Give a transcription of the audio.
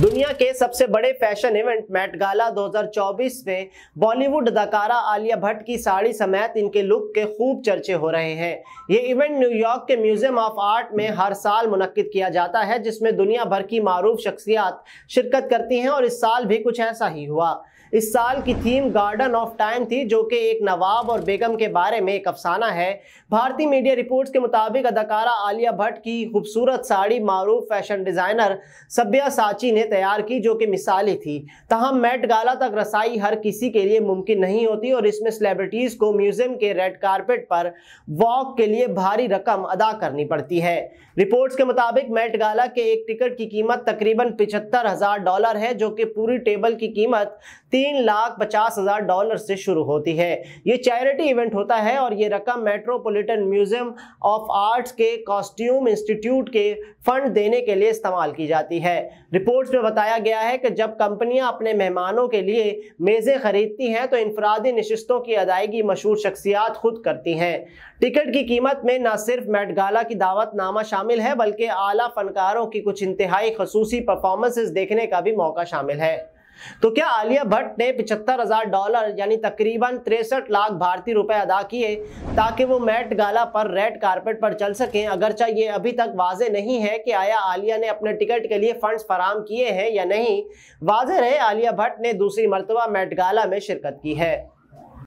दुनिया के सबसे बड़े फैशन इवेंट मेट गाला 2024 में बॉलीवुड अदाकारा आलिया भट्ट की साड़ी समेत इनके लुक के खूब चर्चे हो रहे हैं ये इवेंट न्यूयॉर्क के म्यूजियम ऑफ आर्ट में हर साल मुनद किया जाता है जिसमें दुनिया भर की मरूफ शख्सियात शिरकत करती हैं और इस साल भी कुछ ऐसा ही हुआ इस साल की थीम गार्डन ऑफ टाइम थी जो कि एक नवाब और बेगम के बारे में एक अफसाना है भारतीय मीडिया रिपोर्ट्स के मुताबिक अदाकारा आलिया भट्ट की खूबसूरत साड़ी मारूफ़ फैशन डिज़ाइनर सब्या साची ने चीज़ें तैयार की जो कि मिसाली थी तहम मेट गाला तक रसाई हर किसी के लिए मुमकिन नहीं होती और इसमें सेलिब्रिटीज़ को म्यूजियम के रेड कारपेट पर वॉक के लिए भारी रकम अदा करनी पड़ती है रिपोर्ट्स के मुताबिक मेट गाला के एक टिकट की कीमत तकरीबन पिछहत्तर हज़ार डॉलर है जो कि पूरी टेबल की कीमत तीन लाख पचास हज़ार डॉलर से शुरू होती है ये चैरिटी इवेंट होता है और ये रकम मेट्रोपोलिटन म्यूजियम ऑफ आर्ट्स के कॉस्ट्यूम इंस्टीट्यूट के फंड देने के लिए इस्तेमाल की जाती है रिपोर्ट्स इसमें बताया गया है कि जब कंपनियां अपने मेहमानों के लिए मेज़ें खरीदती हैं तो इनफरादी नशस्तों की अदायगी मशहूर शख्सियात खुद करती हैं टिकट की कीमत में न सिर्फ मेटगाला की दावतनामा शामिल है बल्कि आला फनकारों की कुछ इंतहाई खसूसी परफॉर्मेंसेस देखने का भी मौका शामिल है तो क्या आलिया भट्ट ने पिछहत्तर हजार डॉलर यानी तकरीबन तिरसठ लाख भारतीय रुपए अदा किए ताकि वो मैट गाला पर रेड कारपेट पर चल सकें अगरचा ये अभी तक वाजे नहीं है कि आया आलिया ने अपने टिकट के लिए फंड्स फराम किए हैं या नहीं वाजे रहे आलिया भट्ट ने दूसरी मरतबा मैट गाला में शिरकत की है